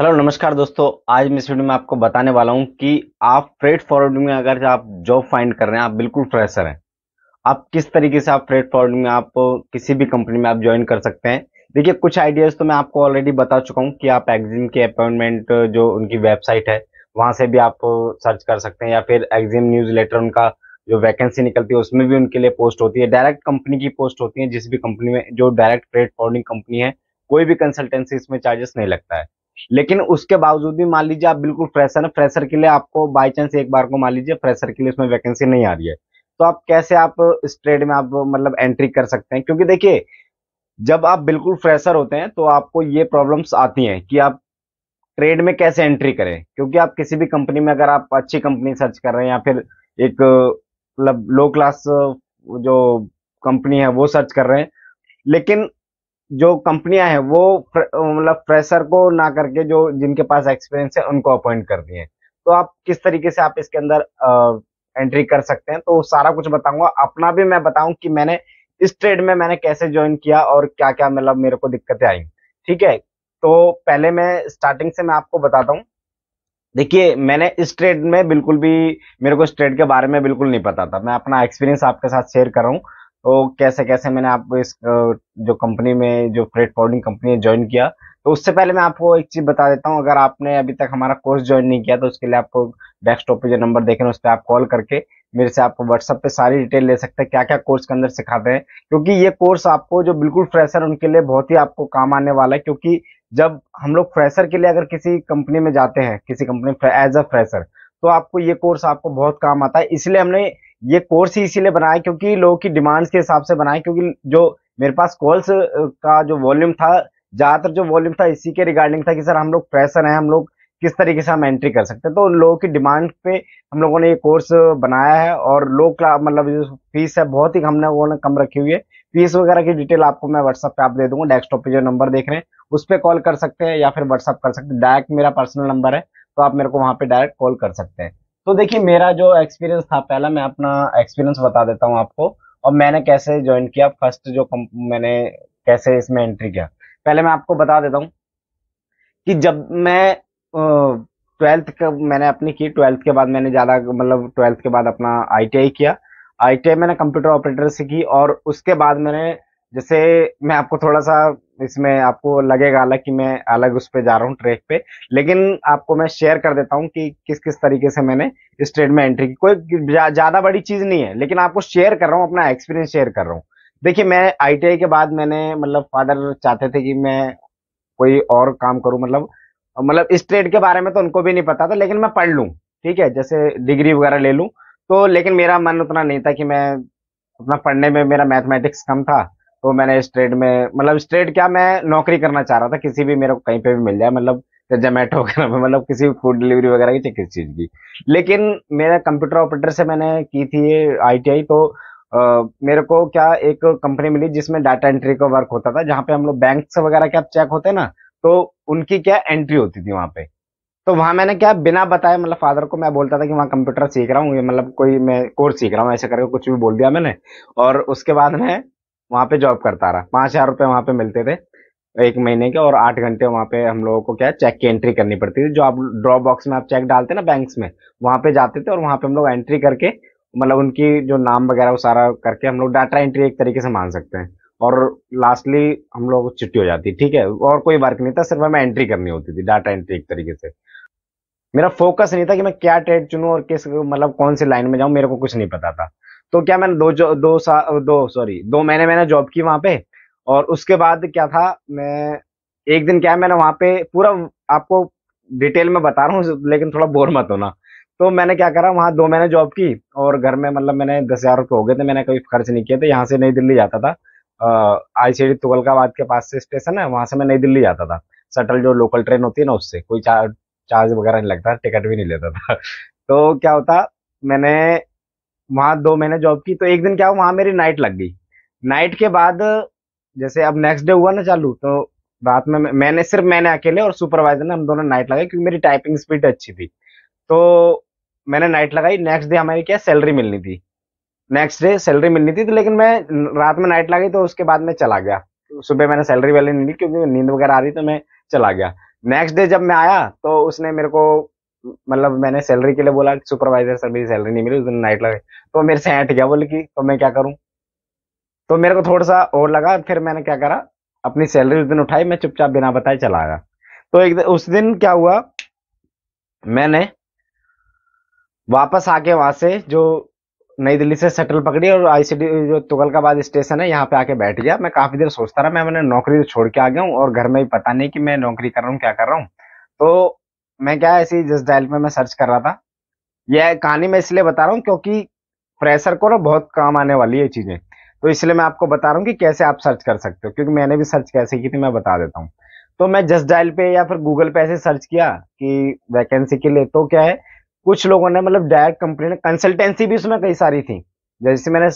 hello नमस्कार दोस्तों आज मैं इस वीडियो में आपको बताने वाला हूं कि आप फ्रेड फॉरवर्डिंग में अगर आप जॉब फाइंड कर रहे हैं आप बिल्कुल फ्रेशर हैं आप किस तरीके से आप फ्रेड फॉरवर्डिंग में आप किसी भी कंपनी में आप ज्वाइन कर सकते हैं देखिए कुछ आइडियाज तो मैं आपको ऑलरेडी बता चुका हूँ कि आप एग्जिम के अपॉइंटमेंट जो उनकी वेबसाइट है वहाँ से भी आप सर्च कर सकते हैं या फिर एग्जिम न्यूज लेटर उनका जो वैकेंसी निकलती है उसमें भी उनके लिए पोस्ट होती है डायरेक्ट कंपनी की पोस्ट होती है जिस भी कंपनी में जो डायरेक्ट फ्रेड फॉरवर्डिंग कंपनी है कोई भी कंसल्टेंसी इसमें चार्जेस नहीं लगता है लेकिन उसके बावजूद भी मान लीजिए आप बिल्कुल फ्रेशर है फ्रेशर के लिए आपको बाई चांस एक बार को मान लीजिए फ्रेशर के लिए उसमें वैकेंसी नहीं आ रही है तो आप कैसे आप इस ट्रेड में आप मतलब एंट्री कर सकते हैं क्योंकि देखिए जब आप बिल्कुल फ्रेशर होते हैं तो आपको ये प्रॉब्लम्स आती हैं कि आप ट्रेड में कैसे एंट्री करें क्योंकि आप किसी भी कंपनी में अगर आप अच्छी कंपनी सर्च कर रहे हैं या फिर एक मतलब लो क्लास जो कंपनी है वो सर्च कर रहे हैं लेकिन जो कंपनियां हैं वो मतलब फ्रेशर को ना करके जो जिनके पास एक्सपीरियंस है उनको अपॉइंट कर दिए तो आप किस तरीके से आप इसके अंदर आ, एंट्री कर सकते हैं तो सारा कुछ बताऊंगा अपना भी मैं बताऊं कि मैंने इस ट्रेड में मैंने कैसे ज्वाइन किया और क्या क्या मतलब मेरे को दिक्कतें आई ठीक है तो पहले मैं स्टार्टिंग से मैं आपको बताता हूँ देखिए मैंने इस ट्रेड में बिल्कुल भी मेरे को इस ट्रेड के बारे में बिल्कुल नहीं पता था मैं अपना एक्सपीरियंस आपके साथ शेयर कर रहा हूँ तो कैसे कैसे मैंने आपको इस जो कंपनी में जो फ्रेट फॉर्डिंग कंपनी है ज्वाइन किया तो उससे पहले मैं आपको एक चीज़ बता देता हूँ अगर आपने अभी तक हमारा कोर्स ज्वाइन नहीं किया तो उसके लिए आपको डेस्कटॉप पे जो नंबर रहे हैं उस पर आप कॉल करके मेरे से आपको व्हाट्सअप पे सारी डिटेल ले सकते हैं क्या क्या कोर्स के अंदर सिखाते हैं क्योंकि ये कोर्स आपको जो बिल्कुल फ्रेशर उनके लिए बहुत ही आपको काम आने वाला है क्योंकि जब हम लोग फ्रेशर के लिए अगर किसी कंपनी में जाते हैं किसी कंपनी एज अ फ्रेशर तो आपको ये कोर्स आपको बहुत काम आता है इसलिए हमने ये कोर्स ही इसीलिए बनाया क्योंकि लोगों की डिमांड्स के हिसाब से बनाया क्योंकि जो मेरे पास कॉल्स का जो वॉल्यूम था ज़्यादातर जो वॉल्यूम था इसी के रिगार्डिंग था कि सर हम लोग फ्रेशर हैं हम लोग किस तरीके से हम एंट्री कर सकते हैं तो लोगों की डिमांड पे हम लोगों ने ये कोर्स बनाया है और लो क्लास मतलब जो फीस है बहुत ही हमने वो कम रखी हुई है फीस वगैरह की डिटेल आपको मैं व्हाट्सअप पे आप दे दूंगा डेस्कटॉप पे जो नंबर देख रहे हैं उस पर कॉल कर सकते हैं या फिर व्हाट्सअप कर सकते हैं डायरेक्ट मेरा पर्सनल नंबर है तो आप मेरे को वहाँ पे डायरेक्ट कॉल कर सकते हैं तो देखिए मेरा जो एक्सपीरियंस था पहला मैं अपना एक्सपीरियंस बता देता हूँ आपको और मैंने कैसे ज्वाइन किया फर्स्ट जो मैंने कैसे इसमें एंट्री किया पहले मैं आपको बता देता हूँ कि जब मैं ट्वेल्थ का मैंने अपनी की ट्वेल्थ के बाद मैंने ज़्यादा मतलब ट्वेल्थ के बाद अपना आईटीआई किया आईटीआई मैंने कंप्यूटर ऑपरेटर से की और उसके बाद मैंने जैसे मैं आपको थोड़ा सा इसमें आपको लगेगा अलग कि मैं अलग उस पर जा रहा हूँ ट्रैक पे लेकिन आपको मैं शेयर कर देता हूँ कि किस किस तरीके से मैंने इस ट्रेड में एंट्री की कोई ज़्यादा बड़ी चीज़ नहीं है लेकिन आपको शेयर कर रहा हूँ अपना एक्सपीरियंस शेयर कर रहा हूँ देखिए मैं आई के बाद मैंने मतलब फादर चाहते थे कि मैं कोई और काम करूँ मतलब मतलब इस ट्रेड के बारे में तो उनको भी नहीं पता था लेकिन मैं पढ़ लूँ ठीक है जैसे डिग्री वगैरह ले लूँ तो लेकिन मेरा मन उतना नहीं था कि मैं उतना पढ़ने में मेरा मैथमेटिक्स कम था तो मैंने इस ट्रेड में मतलब स्ट्रेट क्या मैं नौकरी करना चाह रहा था किसी भी मेरे को कहीं पे भी मिल जाए मतलब जोमेटो वगैरह में मतलब किसी फूड डिलीवरी वगैरह की चाहे किसी चीज़ की लेकिन मेरे कंप्यूटर ऑपरेटर से मैंने की थी टी आईटीआई तो आ, मेरे को क्या एक कंपनी मिली जिसमें डाटा एंट्री का वर्क होता था जहाँ पे हम लोग बैंक से वगैरह क्या चेक होते ना तो उनकी क्या एंट्री होती थी वहाँ पे तो वहाँ मैंने क्या बिना बताए मतलब फादर को मैं बोलता था कि वहाँ कंप्यूटर सीख रहा हूँ मतलब कोई मैं कोर्स सीख रहा हूँ ऐसे करके कुछ भी बोल दिया मैंने और उसके बाद में वहाँ पे जॉब करता रहा पाँच हजार रुपये वहाँ पे मिलते थे एक महीने के और आठ घंटे वहाँ पे हम लोगों को क्या चेक की एंट्री करनी पड़ती थी जो आप ड्रॉप बॉक्स में आप चेक डालते ना बैंक्स में वहाँ पे जाते थे और वहाँ पे हम लोग एंट्री करके मतलब उनकी जो नाम वगैरह वो सारा करके हम लोग डाटा एंट्री एक तरीके से मान सकते हैं और लास्टली हम लोग छुट्टी हो जाती ठीक है और कोई वर्क नहीं था सिर्फ हमें एंट्री करनी होती थी डाटा एंट्री एक तरीके से मेरा फोकस नहीं था कि मैं क्या ट्रेड चुनूँ और किस मतलब कौन सी लाइन में जाऊँ मेरे को कुछ नहीं पता था तो क्या मैंने दो जो, दो साल दो सॉरी दो महीने मैंने जॉब की वहाँ पे और उसके बाद क्या था मैं एक दिन क्या है मैंने वहाँ पे पूरा आपको डिटेल में बता रहा हूँ लेकिन थोड़ा बोर मत होना तो मैंने क्या करा वहाँ दो महीने जॉब की और घर में मतलब मैंने दस हज़ार रुपये हो गए थे मैंने कभी खर्च नहीं किया था यहाँ से नई दिल्ली जाता था आई सी डी तुगलकाबाद के पास से स्टेशन है वहाँ से मैं नई दिल्ली जाता था सटल जो लोकल ट्रेन होती है ना उससे कोई चार्ज वगैरह नहीं लगता टिकट भी नहीं लेता था तो क्या होता मैंने वहाँ दो महीने जॉब की तो एक दिन क्या हुआ वहाँ मेरी नाइट लग गई नाइट के बाद जैसे अब नेक्स्ट डे हुआ ना चालू तो रात में मैंने सिर्फ मैंने अकेले और सुपरवाइजर ने हम दोनों नाइट लगाई क्योंकि मेरी टाइपिंग स्पीड अच्छी थी तो मैंने नाइट लगाई नेक्स्ट डे हमारी क्या सैलरी मिलनी थी नेक्स्ट डे सैलरी मिलनी थी तो लेकिन मैं रात में नाइट लगाई तो उसके बाद मैं चला गया सुबह मैंने सैलरी वैलरी नहीं ली क्योंकि नींद वगैरह आ रही तो मैं चला गया नेक्स्ट डे जब मैं आया तो उसने मेरे को मतलब मैंने सैलरी के लिए बोला सुपरवाइजर सर मेरी सैलरी नहीं मिली उस दिन नाइट लगे तो मेरे से हट गया बोले कि तो मैं क्या करूँ तो मेरे को थोड़ा सा और लगा फिर मैंने क्या करा अपनी सैलरी उस दिन उठाई मैं चुपचाप बिना बताए चला गया तो एक उस दिन क्या हुआ मैंने वापस आके वहां से जो नई दिल्ली से शटल पकड़ी और आईसीडी जो तुगलकाबाद स्टेशन है यहाँ पे आके बैठ गया मैं काफी देर सोचता रहा मैं मैंने नौकरी तो छोड़ के आ गया हूँ और घर में भी पता नहीं कि मैं नौकरी कर रहा हूँ क्या कर रहा हूँ तो मैं क्या ऐसी जिस डायल पे मैं सर्च कर रहा था यह कहानी मैं इसलिए बता रहा हूँ क्योंकि प्रेशर को ना बहुत काम आने वाली है चीज़ें तो इसलिए मैं आपको बता रहा हूँ कि कैसे आप सर्च कर सकते हो क्योंकि मैंने भी सर्च कैसे की थी मैं बता देता हूँ तो मैं जस्ट डायल पे या फिर गूगल पे ऐसे सर्च किया कि वैकेंसी के लिए तो क्या है कुछ लोगों ने मतलब डायरेक्ट कंपनी ने कंसल्टेंसी भी उसमें कई सारी थी जैसे मैंने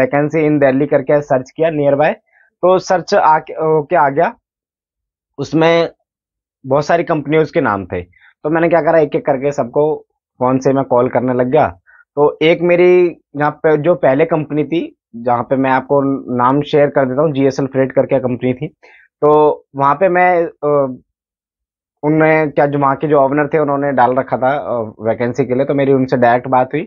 वैकेंसी इन दिल्ली करके सर्च किया नियर बाय तो सर्च आके होके आ गया उसमें बहुत सारी कंपनी उसके नाम थे तो मैंने क्या करा एक एक करके सबको फ़ोन से मैं कॉल करने लग गया तो एक मेरी यहाँ पे जो पहले कंपनी थी जहाँ पे मैं आपको नाम शेयर कर देता हूँ जी एस एल फ्रेड करके कंपनी थी तो वहाँ पे मैं उनने क्या जुमा के जो ऑनर थे उन्होंने डाल रखा था वैकेंसी के लिए तो मेरी उनसे डायरेक्ट बात हुई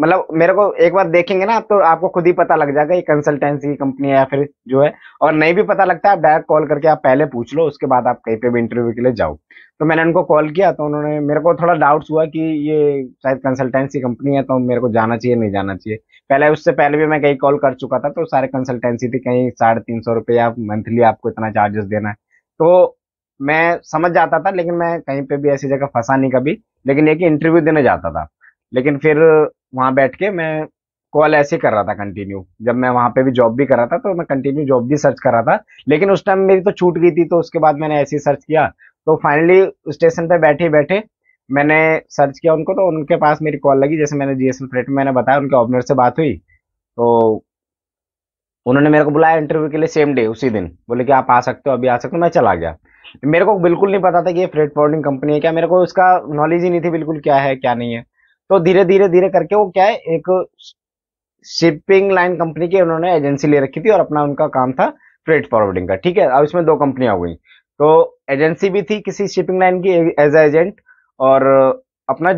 मतलब मेरे को एक बार देखेंगे ना आप तो आपको खुद ही पता लग जाएगा ये कंसल्टेंसी कंपनी है या फिर जो है और नहीं भी पता लगता आप डायरेक्ट कॉल करके आप पहले पूछ लो उसके बाद आप कहीं पे भी इंटरव्यू के लिए जाओ तो मैंने उनको कॉल किया तो उन्होंने मेरे को थोड़ा डाउट्स हुआ कि ये शायद कंसल्टेंसी कंपनी है तो मेरे को जाना चाहिए नहीं जाना चाहिए पहले उससे पहले भी मैं कहीं कॉल कर चुका था तो सारे कंसल्टेंसी थी कहीं साढ़े तीन सौ रुपये मंथली आपको इतना चार्जेस देना है तो मैं समझ जाता था लेकिन मैं कहीं पे भी ऐसी जगह फंसा नहीं कभी लेकिन एक इंटरव्यू देने जाता था लेकिन फिर वहाँ बैठ के मैं कॉल ऐसे कर रहा था कंटिन्यू जब मैं वहाँ पे भी जॉब भी कर रहा था तो मैं कंटिन्यू जॉब भी सर्च कर रहा था लेकिन उस टाइम मेरी तो छूट गई थी तो उसके बाद मैंने ऐसे ही सर्च किया तो फाइनली स्टेशन पे बैठे बैठे मैंने सर्च किया उनको तो उनके पास मेरी कॉल लगी जैसे मैंने जीएसएल फ्लेट में मैंने बताया उनके ऑबनर से बात हुई तो उन्होंने मेरे को बुलाया इंटरव्यू के लिए सेम डे उसी दिन बोले कि आप आ सकते हो अभी आ सकते हो मैं चला गया मेरे को बिल्कुल नहीं पता था कि ये फ्रेट फॉरवर्डिंग कंपनी है क्या मेरे को इसका नॉलेज ही नहीं थी बिल्कुल क्या है क्या नहीं है तो धीरे धीरे धीरे करके वो क्या है एक शिपिंग लाइन कंपनी की उन्होंने एजेंसी ले रखी थी और अपना उनका काम था फ्रेट फॉरवर्डिंग का ठीक है अब इसमें दो कंपनियां हो गई तो एजेंसी भी थी किसी शिपिंग लाइन की एज एजेंट और अपना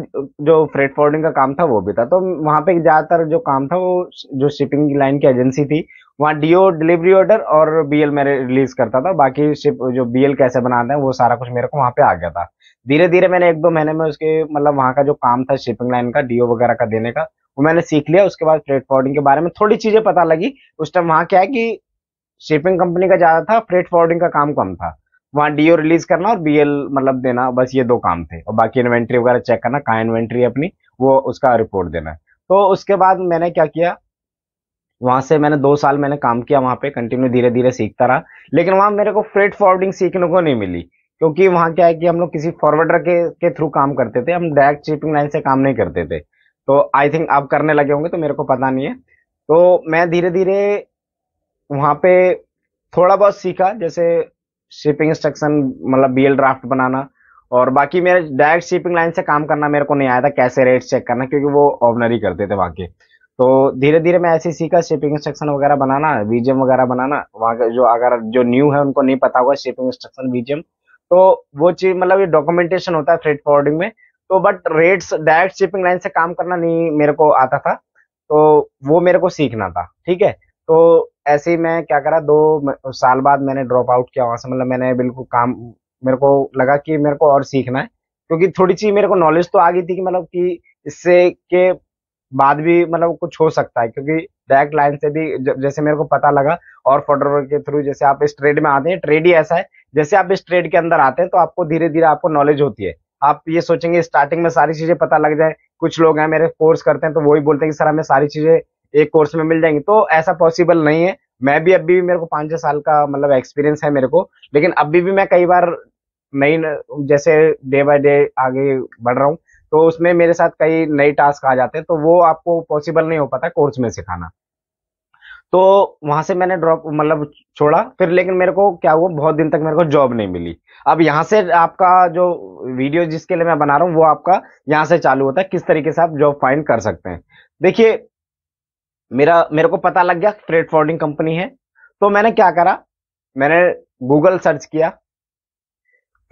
जो फ्रेट फॉरवर्डिंग का काम था वो भी था तो वहां पे ज़्यादातर जो काम था वो जो शिपिंग लाइन की एजेंसी थी वहाँ डीओ डिलीवरी ऑर्डर और बीएल मेरे रिलीज करता था बाकी शिप जो बीएल कैसे बनाते हैं वो सारा कुछ मेरे को वहाँ पे आ गया था धीरे धीरे मैंने एक दो महीने में उसके मतलब वहाँ का जो काम था शिपिंग लाइन का डीओ वगैरह का देने का वो मैंने सीख लिया उसके बाद फ्रेट फॉर्डिंग के बारे में थोड़ी चीजें पता लगी उस टाइम वहाँ क्या है कि शिपिंग कंपनी का ज्यादा था फ्रेट फॉर्डिंग का काम कम था वहाँ डीओ रिलीज करना और बीएल मतलब देना बस ये दो काम थे और बाकी इन्वेंट्री वगैरह चेक करना कहाँ इन्वेंट्री अपनी वो उसका रिपोर्ट देना तो उसके बाद मैंने क्या किया वहां से मैंने दो साल मैंने काम किया वहां पे कंटिन्यू धीरे धीरे सीखता रहा लेकिन वहां मेरे को फ्रेट फॉरवर्डिंग सीखने को नहीं मिली क्योंकि वहाँ क्या है कि हम लोग किसी फॉरवर्डर के के थ्रू काम करते थे हम डायरेक्ट शिपिंग लाइन से काम नहीं करते थे तो आई थिंक आप करने लगे होंगे तो मेरे को पता नहीं है तो मैं धीरे धीरे वहां पे थोड़ा बहुत सीखा जैसे शिपिंग इंस्ट्रक्शन मतलब बी ड्राफ्ट बनाना और बाकी मेरे डायरेक्ट शिपिंग लाइन से काम करना मेरे को नहीं आया था कैसे रेट चेक करना क्योंकि वो ऑर्डनरी करते थे वहाँ के तो धीरे धीरे मैं ऐसे सीखा शेपिंग इंस्ट्रक्शन वगैरह बनाना वीजियम वगैरह बनाना वहाँ का जो अगर जो न्यू है उनको नहीं पता होगा शेपिंग इंस्ट्रक्शन वीजियम तो वो चीज मतलब ये डॉक्यूमेंटेशन होता है फ्रेड फॉरवर्डिंग में तो but rates direct shipping line से काम करना नहीं मेरे को आता था तो वो मेरे को सीखना था ठीक है तो ऐसे ही मैं क्या करा दो साल बाद मैंने ड्रॉप आउट किया वहाँ से मतलब मैंने बिल्कुल काम मेरे को लगा कि मेरे को और सीखना है क्योंकि थोड़ी सी मेरे को नॉलेज तो आ गई थी कि मतलब कि इससे के बाद भी मतलब कुछ हो सकता है क्योंकि डायरेक्ट लाइन से भी जैसे मेरे को पता लगा और फोटोग्राफर के थ्रू जैसे आप इस ट्रेड में आते हैं ट्रेड ही ऐसा है जैसे आप इस ट्रेड के अंदर आते हैं तो आपको धीरे धीरे आपको नॉलेज होती है आप ये सोचेंगे स्टार्टिंग में सारी चीजें पता लग जाए कुछ लोग हैं मेरे कोर्स करते हैं तो वही बोलते हैं कि सर हमें सारी चीजें एक कोर्स में मिल जाएंगी तो ऐसा पॉसिबल नहीं है मैं भी अभी भी मेरे को पांच छह साल का मतलब एक्सपीरियंस है मेरे को लेकिन अभी भी मैं कई बार नई जैसे डे बाय डे आगे बढ़ रहा हूँ तो उसमें मेरे साथ कई नए टास्क आ जाते हैं तो वो आपको पॉसिबल नहीं हो पाता कोर्स में सिखाना तो वहां से मैंने ड्रॉप मतलब छोड़ा फिर लेकिन मेरे को क्या हुआ बहुत दिन तक मेरे को जॉब नहीं मिली अब यहाँ से आपका जो वीडियो जिसके लिए मैं बना रहा हूँ वो आपका यहाँ से चालू होता है किस तरीके से आप जॉब फाइंड कर सकते हैं देखिए मेरा मेरे को पता लग गया फ्रेड फॉर्डिंग कंपनी है तो मैंने क्या करा मैंने गूगल सर्च किया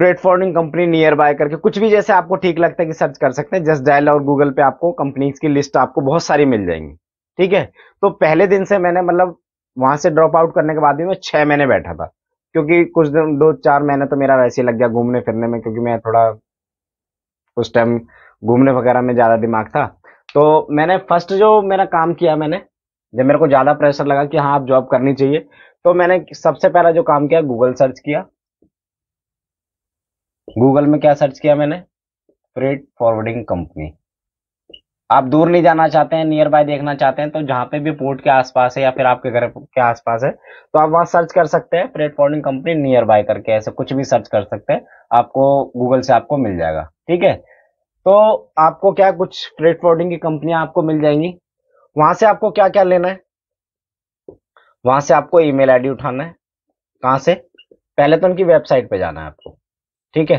फ्रेट कंपनी नियर बाय करके कुछ भी जैसे आपको ठीक लगता है कि सर्च कर सकते हैं जस्ट डायल और गूगल पे आपको कंपनीज की लिस्ट आपको बहुत सारी मिल जाएंगी ठीक है तो पहले दिन से मैंने मतलब वहां से ड्रॉप आउट करने के बाद भी मैं छह महीने बैठा था क्योंकि कुछ दिन दो चार महीने तो मेरा वैसे ही लग गया घूमने फिरने में क्योंकि मैं थोड़ा उस टाइम घूमने वगैरह में ज़्यादा दिमाग था तो मैंने फर्स्ट जो मेरा काम किया मैंने जब मेरे को ज़्यादा प्रेशर लगा कि हाँ आप जॉब करनी चाहिए तो मैंने सबसे पहला जो काम किया गूगल सर्च किया गूगल में क्या सर्च किया मैंने फ्रेट फॉरवर्डिंग कंपनी आप दूर नहीं जाना चाहते हैं नियर बाय देखना चाहते हैं तो जहां पे भी पोर्ट के आसपास है या फिर आपके घर के आसपास है तो आप वहां सर्च कर सकते हैं freight forwarding company nearby करके ऐसे कुछ भी सर्च कर सकते हैं आपको गूगल से आपको मिल जाएगा ठीक है तो आपको क्या कुछ फ्रेट फॉरवर्डिंग की कंपनियां आपको मिल जाएंगी वहां से आपको क्या क्या लेना है वहां से आपको ईमेल आईडी उठाना है कहां से पहले तो उनकी वेबसाइट पे जाना है आपको ठीक है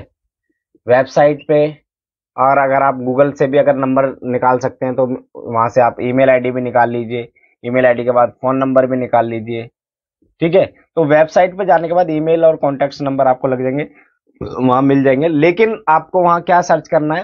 वेबसाइट पे और अगर आप गूगल से भी अगर नंबर निकाल सकते हैं तो वहाँ से आप ईमेल आईडी भी निकाल लीजिए ईमेल आईडी के बाद फ़ोन नंबर भी निकाल लीजिए ठीक है तो वेबसाइट पे जाने के बाद ईमेल और कॉन्टैक्ट नंबर आपको लग जाएंगे वहाँ मिल जाएंगे लेकिन आपको वहाँ क्या सर्च करना है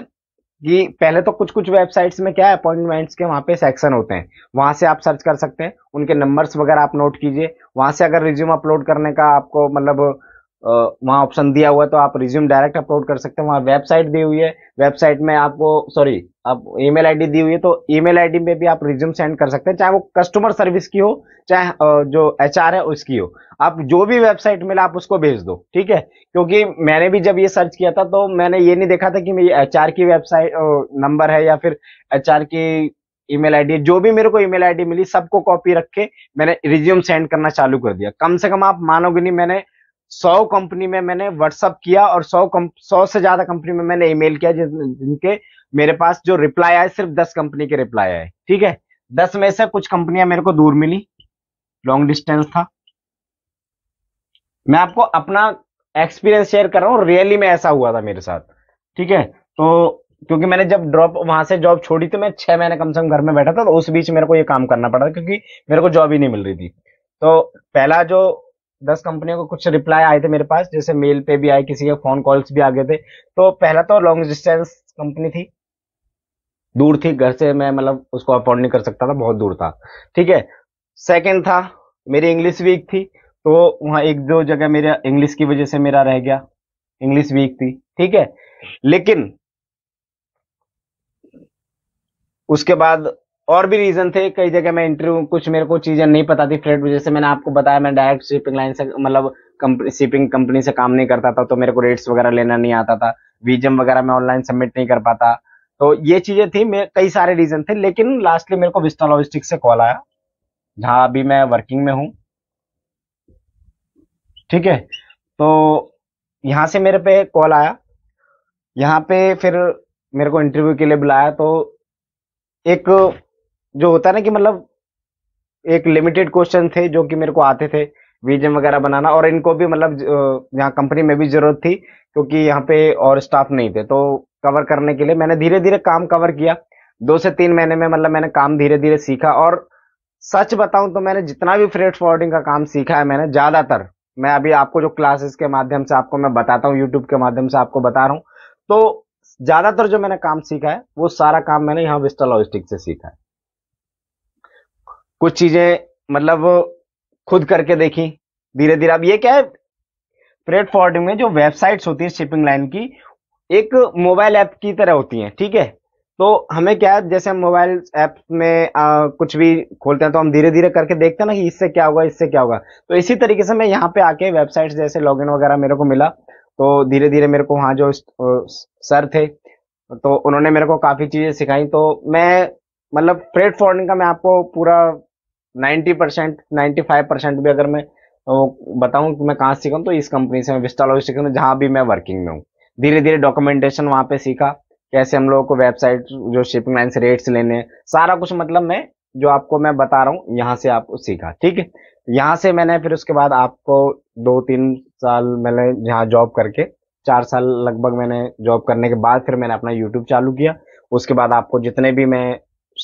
कि पहले तो कुछ कुछ वेबसाइट्स में क्या है अपॉइंटमेंट्स के वहाँ पे सेक्शन होते हैं वहाँ से आप सर्च कर सकते हैं उनके नंबर्स वगैरह आप नोट कीजिए वहाँ से अगर रिज्यूम अपलोड करने का आपको मतलब वहाँ ऑप्शन दिया हुआ है तो आप रिज्यूम डायरेक्ट अपलोड कर सकते हैं वहाँ वेबसाइट दी हुई है वेबसाइट में आपको सॉरी आप ईमेल आईडी दी हुई है तो ईमेल आईडी में भी आप रिज्यूम सेंड कर सकते हैं चाहे वो कस्टमर सर्विस की हो चाहे जो एचआर है उसकी हो आप जो भी वेबसाइट मिला आप उसको भेज दो ठीक है क्योंकि मैंने भी जब ये सर्च किया था तो मैंने ये नहीं देखा था कि मेरी एच की वेबसाइट नंबर है या फिर एच की ईमेल आईडी जो भी मेरे को ईमेल आईडी मिली सबको कॉपी रख के मैंने रिज्यूम सेंड करना चालू कर दिया कम से कम आप मानोगे नहीं मैंने सौ कंपनी में मैंने व्हाट्सअप किया और सौ सौ से ज्यादा कंपनी में मैंने ईमेल किया जिनके मेरे पास जो रिप्लाई आए सिर्फ दस कंपनी के रिप्लाई आए ठीक है दस में से कुछ कंपनियां मेरे को दूर मिली लॉन्ग डिस्टेंस था मैं आपको अपना एक्सपीरियंस शेयर कर रहा हूँ रियली में ऐसा हुआ था मेरे साथ ठीक है तो क्योंकि मैंने जब ड्रॉप वहां से जॉब छोड़ी तो मैं छह महीने कम से कम घर में बैठा था तो उस बीच मेरे को ये काम करना पड़ा क्योंकि मेरे को जॉब ही नहीं मिल रही थी तो पहला जो दस कंपनियों को कुछ रिप्लाई आए थे मेरे पास जैसे मेल पे भी आए किसी के फोन कॉल्स भी आ गए थे तो पहला तो लॉन्ग डिस्टेंस कंपनी थी दूर थी घर से मैं मतलब उसको अफोर्ड नहीं कर सकता था बहुत दूर था ठीक है सेकेंड था मेरी इंग्लिश वीक थी तो वहाँ एक दो जगह मेरे इंग्लिश की वजह से मेरा रह गया इंग्लिश वीक थी ठीक है लेकिन उसके बाद और भी रीजन थे कई जगह मैं इंटरव्यू कुछ मेरे को चीजें नहीं पता थी फ्रेट जैसे मैंने आपको बताया मैं डायरेक्ट शिपिंग लाइन से मतलब शिपिंग कंपनी से काम नहीं करता था तो मेरे को रेट्स वगैरह लेना नहीं आता था वीजम वगैरह मैं ऑनलाइन सबमिट नहीं कर पाता तो ये चीजें थी मेरे कई सारे रीजन थे लेकिन लास्टली मेरे को विस्टा लॉजिस्टिक से कॉल आया जहां अभी मैं वर्किंग में हूं ठीक है तो यहां से मेरे पे कॉल आया यहाँ पे फिर मेरे को इंटरव्यू के लिए बुलाया तो एक जो होता है ना कि मतलब एक लिमिटेड क्वेश्चन थे जो कि मेरे को आते थे वीजन वगैरह बनाना और इनको भी मतलब यहाँ कंपनी में भी जरूरत थी क्योंकि यहाँ पे और स्टाफ नहीं थे तो कवर करने के लिए मैंने धीरे धीरे काम कवर किया दो से तीन महीने में मतलब मैंने काम धीरे धीरे सीखा और सच बताऊं तो मैंने जितना भी फ्रेट फॉरवर्डिंग का काम सीखा है मैंने ज़्यादातर मैं अभी आपको जो क्लासेस के माध्यम से आपको मैं बताता हूँ यूट्यूब के माध्यम से आपको बता रहा हूँ तो ज़्यादातर जो मैंने काम सीखा है वो सारा काम मैंने यहाँ विस्टा लॉजिस्टिक से सीखा है कुछ चीजें मतलब खुद करके देखी धीरे धीरे अब ये क्या है फ्रेट फॉर्डिंग में जो वेबसाइट्स होती है शिपिंग लाइन की एक मोबाइल ऐप की तरह होती हैं ठीक है तो हमें क्या है जैसे हम मोबाइल ऐप में आ, कुछ भी खोलते हैं तो हम धीरे धीरे करके देखते हैं ना कि इससे क्या होगा इससे क्या होगा तो इसी तरीके से मैं यहाँ पे आके वेबसाइट्स जैसे लॉगिन वगैरह मेरे को मिला तो धीरे धीरे मेरे को वहाँ जो सर थे तो उन्होंने मेरे को काफ़ी चीज़ें सिखाई तो मैं मतलब फ्रेट फॉर्डिंग का मैं आपको पूरा ninety percent ninety five percent भी अगर मैं बताऊँ कि मैं कहाँ सीखा तो इस कंपनी से मैं विस्टा लॉजिस्टिक हूँ जहाँ भी मैं वर्किंग में हूँ धीरे धीरे डॉक्यूमेंटेशन वहाँ पे सीखा कैसे हम लोगों को वेबसाइट जो शिपिंग लाइन से रेट्स लेने सारा कुछ मतलब मैं जो आपको मैं बता रहा हूँ यहाँ से आपको सीखा ठीक है यहाँ से मैंने फिर उसके बाद आपको दो तीन साल मैंने जहाँ जॉब करके चार साल लगभग मैंने जॉब करने के बाद फिर मैंने अपना यूट्यूब चालू किया उसके बाद आपको जितने भी मैं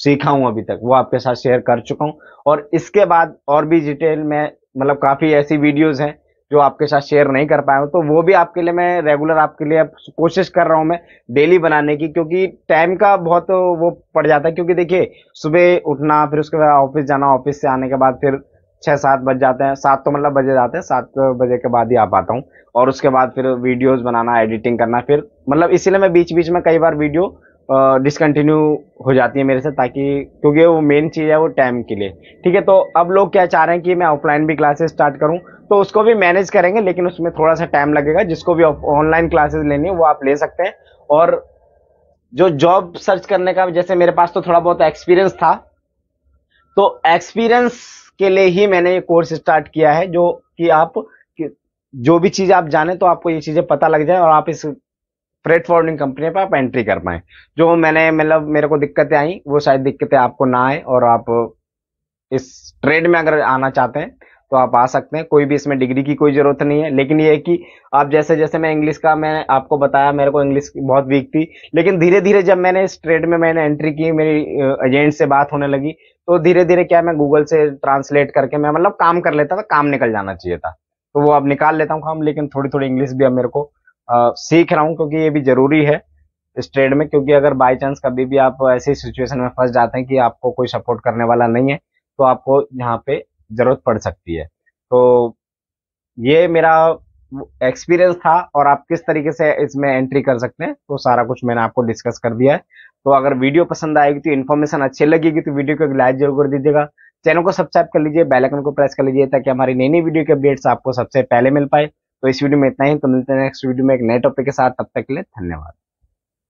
सीखा हूं अभी तक वो आपके साथ शेयर कर चुका हूं और इसके बाद और भी डिटेल में मतलब काफ़ी ऐसी वीडियोस हैं जो आपके साथ शेयर नहीं कर पाया हूं तो वो भी आपके लिए मैं रेगुलर आपके लिए कोशिश कर रहा हूँ मैं डेली बनाने की क्योंकि टाइम का बहुत वो पड़ जाता है क्योंकि देखिए सुबह उठना फिर उसके बाद ऑफिस जाना ऑफिस से आने के बाद फिर छः सात बज जाते हैं सात तो मतलब बजे जाते हैं सात बजे के बाद ही आ पाता हूँ और उसके बाद फिर वीडियोज़ बनाना एडिटिंग करना फिर मतलब इसीलिए मैं बीच बीच में कई बार वीडियो डिसकंटिन्यू हो जाती है मेरे से ताकि क्योंकि वो मेन चीज़ है वो टाइम के लिए ठीक है तो अब लोग क्या चाह रहे हैं कि मैं ऑफलाइन भी क्लासेस स्टार्ट करूं तो उसको भी मैनेज करेंगे लेकिन उसमें थोड़ा सा टाइम लगेगा जिसको भी ऑनलाइन क्लासेस लेनी है वो आप ले सकते हैं और जो जॉब सर्च करने का जैसे मेरे पास तो थोड़ा बहुत एक्सपीरियंस था तो एक्सपीरियंस के लिए ही मैंने ये कोर्स स्टार्ट किया है जो कि आप जो भी चीज़ आप जाने तो आपको ये चीज़ें पता लग जाए और आप इस फ्रेट फॉरवर्डिंग कंपनी पर आप एंट्री कर पाएं जो मैंने मतलब मेरे को दिक्कतें आई वो शायद दिक्कतें आपको ना आए और आप इस ट्रेड में अगर आना चाहते हैं तो आप आ सकते हैं कोई भी इसमें डिग्री की कोई ज़रूरत नहीं है लेकिन ये है कि आप जैसे जैसे मैं इंग्लिश का मैंने आपको बताया मेरे को इंग्लिश बहुत वीक थी लेकिन धीरे धीरे जब मैंने इस ट्रेड में मैंने एंट्री की मेरी एजेंट से बात होने लगी तो धीरे धीरे क्या मैं गूगल से ट्रांसलेट करके मैं मतलब काम कर लेता था काम निकल जाना चाहिए था तो वो अब निकाल लेता हूँ काम लेकिन थोड़ी थोड़ी इंग्लिश भी अब मेरे को सीख रहा हूँ क्योंकि ये भी जरूरी है इस ट्रेड में क्योंकि अगर बाई चांस कभी भी आप ऐसी सिचुएशन में फंस जाते हैं कि आपको कोई सपोर्ट करने वाला नहीं है तो आपको यहाँ पे जरूरत पड़ सकती है तो ये मेरा एक्सपीरियंस था और आप किस तरीके से इसमें एंट्री कर सकते हैं तो सारा कुछ मैंने आपको डिस्कस कर दिया है तो अगर वीडियो पसंद आएगी तो इन्फॉर्मेशन अच्छी लगेगी तो वीडियो को लाइक जरूर कर दीजिएगा चैनल को सब्सक्राइब कर लीजिए बेल आइकन को प्रेस कर लीजिए ताकि हमारी नई नई वीडियो के अपडेट्स आपको सबसे पहले मिल पाए तो इस वीडियो में इतना ही तो मिलते हैं नेक्स्ट वीडियो में एक नए टॉपिक के साथ तब तक के लिए धन्यवाद